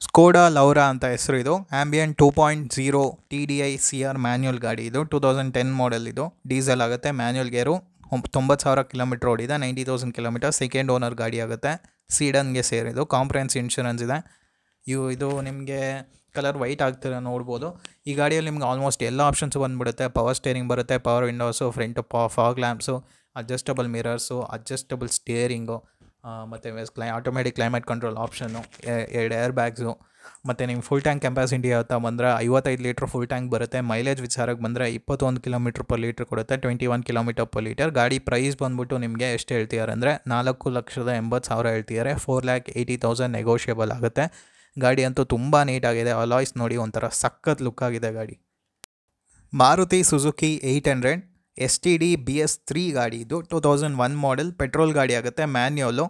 Skoda Laura ಅಂತ ಹೆಸರು ಇದು Ambiente two point zero T D I C R manual ಗಾಡಿ ಇದು ಟೂ ತೌಸಂಡ್ ಟೆನ್ ಮಾಡೆಲ್ ಇದು ಡೀಸೆಲ್ ಆಗುತ್ತೆ ಮ್ಯಾನ್ಯುಯಲ್ ಗೇರು ತೊಂಬತ್ತು ಸಾವಿರ ಕಿಲೋಮೀಟ್ರ್ ಓಡಿದೆ ninety thousand kilometre second owner ಗಾಡಿ ಆಗುತ್ತೆ ಸೀಡನ್ಗೆ ಸೇರಿದು ಕಾಂಪ್ರೆನ್ಸ್ ಇನ್ಶೂರೆನ್ಸ್ ಇದೆ ಇವು ಇದು ನಿಮಗೆ ಕಲರ್ ವೈಟ್ ಆಗ್ತಿರೋ ನೋಡ್ಬೋದು ಈ ಗಾಡಿಯಲ್ಲಿ ನಿಮ್ಗೆ ಆಲ್ಮೋಸ್ಟ್ ಎಲ್ಲ ಆಪ್ಷನ್ಸು ಬಂದುಬಿಡುತ್ತೆ ಪವರ್ ಸ್ಟೇರಿಂಗ್ ಬರುತ್ತೆ ಪವರ್ ವಿಂಡೋಸು ಫ್ರಂಟ್ ಪಾ fog lamps adjustable mirrors adjustable steering ಮತ್ತು ಕ್ಲೈ ಆಟೋಮೆಟಿಕ್ ಕ್ಲೈಮೇಟ್ ಕಂಟ್ರೋಲ್ ಆಪ್ಷನ್ನು ಎರಡು ಏರ್ ಬ್ಯಾಗ್ಸು ಮತ್ತು ನಿಮ್ಮ ಫುಲ್ ಟ್ಯಾಂಕ್ ಕೆಪಾಸಿಟಿ ಅಂತ ಬಂದರೆ ಐವತ್ತೈದು ಲೀಟ್ರ್ ಫುಲ್ ಟ್ಯಾಂಕ್ ಬರುತ್ತೆ ಮೈಲೇಜ್ ವಿಚಾರಕ್ಕೆ ಬಂದರೆ ಇಪ್ಪತ್ತೊಂದು ಕಿಲೋಮೀಟ್ರ್ ಪರ್ ಲೀಟ್ರ್ ಕೊಡುತ್ತೆ twenty one kilometre per litre ಗಾಡಿ ಪ್ರೈಸ್ ಬಂದುಬಿಟ್ಟು ನಿಮಗೆ ಎಷ್ಟು ಹೇಳ್ತಿದ್ದಾರೆ ಅಂದರೆ ನಾಲ್ಕು ಲಕ್ಷದ ಎಂಬತ್ತು ಸಾವಿರ ಹೇಳ್ತಿದ್ದಾರೆ four lakh eighty thousand negotiable ಆಗುತ್ತೆ ಗಾಡಿ ಅಂತೂ ತುಂಬ ನೀಟಾಗಿದೆ ಅಲಾಯ್ಸ್ ನೋಡಿ ಒಂಥರ ಸಖತ್ ಲುಕ್ ಆಗಿದೆ ಗಾಡಿ Maruti Suzuki eight hundred S T D B S three ಗಾಡಿ ಇದು two thousand one model petrol ಗಾಡಿ ಆಗುತ್ತೆ ಮ್ಯಾನ್ಯೂಲು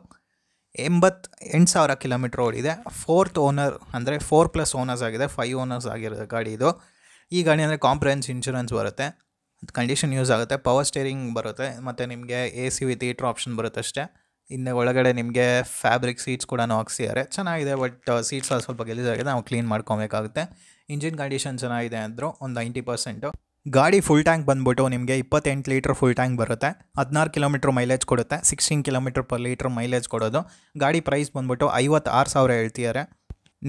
ಎಂಬತ್ತು ಎಂಟು ಸಾವಿರ ಕಿಲೋಮೀಟ್ರ್ ಓಡಿದೆ ಫೋರ್ತ್ ಓನರ್ ಅಂದರೆ ಫೋರ್ ಪ್ಲಸ್ ಓನರ್ಸ್ ಆಗಿದೆ ಫೈವ್ ಓನರ್ಸ್ ಆಗಿರೋ ಗಾಡಿ ಇದು ಈ ಗಾಡಿ ಅಂದರೆ ಕಾಂಪ್ರೆನ್ಸ್ ಇನ್ಶೂರೆನ್ಸ್ ಬರುತ್ತೆ ಕಂಡೀಷನ್ ಯೂಸ್ ಆಗುತ್ತೆ ಪವರ್ ಸ್ಟೇರಿಂಗ್ ಬರುತ್ತೆ ಮತ್ತು ನಿಮಗೆ A C with heater option ಬರುತ್ತೆ ಅಷ್ಟೇ ಇನ್ನು ಒಳಗಡೆ ನಿಮಗೆ ಫ್ಯಾಬ್ರಿಕ್ ಸೀಟ್ಸ್ ಕೂಡ ಹಾಕ್ಸಿದ್ದಾರೆ ಚೆನ್ನಾಗಿದೆ ಬಟ್ uh, ಸೀಟ್ಸ್ ಸ್ವಲ್ಪ ಗಲೀಜಾಗಿದೆ ನಾವು ಕ್ಲೀನ್ ಮಾಡ್ಕೊಬೇಕಾಗುತ್ತೆ ಇಂಜಿನ್ ಕಂಡೀಷನ್ ಚೆನ್ನಾಗಿದೆ ಅಂದರು ಒಂದು ನೈಂಟಿ ಪರ್ಸೆಂಟು ಗಾಡಿ ಫುಲ್ ಟ್ಯಾಂಕ್ ಬಂದ್ಬಿಟ್ಟು ನಿಮಗೆ ಇಪ್ಪತ್ತೆಂಟು ಲೀಟ್ರ್ ಫುಲ್ ಟ್ಯಾಂಕ್ ಬರುತ್ತೆ ಹದಿನಾರು ಕಿಲೋಮೀಟ್ರ್ ಮೈಲೇಜ್ ಕೊಡುತ್ತೆ sixteen kilometre per litre mileage ಕೊಡೋದು ಗಾಡಿ ಪ್ರೈಸ್ ಬಂದ್ಬಿಟ್ಟು ಐವತ್ತಾರು ಸಾವಿರ ಹೇಳ್ತಿದ್ದಾರೆ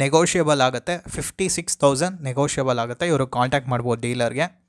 ನೆಗೋಷಿಯೇಬಲ್ ಆಗುತ್ತೆ ಫಿಫ್ಟಿ ಸಿಕ್ಸ್ ತೌಸಂಡ್ ನೆಗೋಷಿಯೇಬಲ್ ಆಗುತ್ತೆ ಇವರು ಕಾಂಟ್ಯಾಕ್ಟ್ ಮಾಡ್ಬೋದು ಡೀಲರ್ಗೆ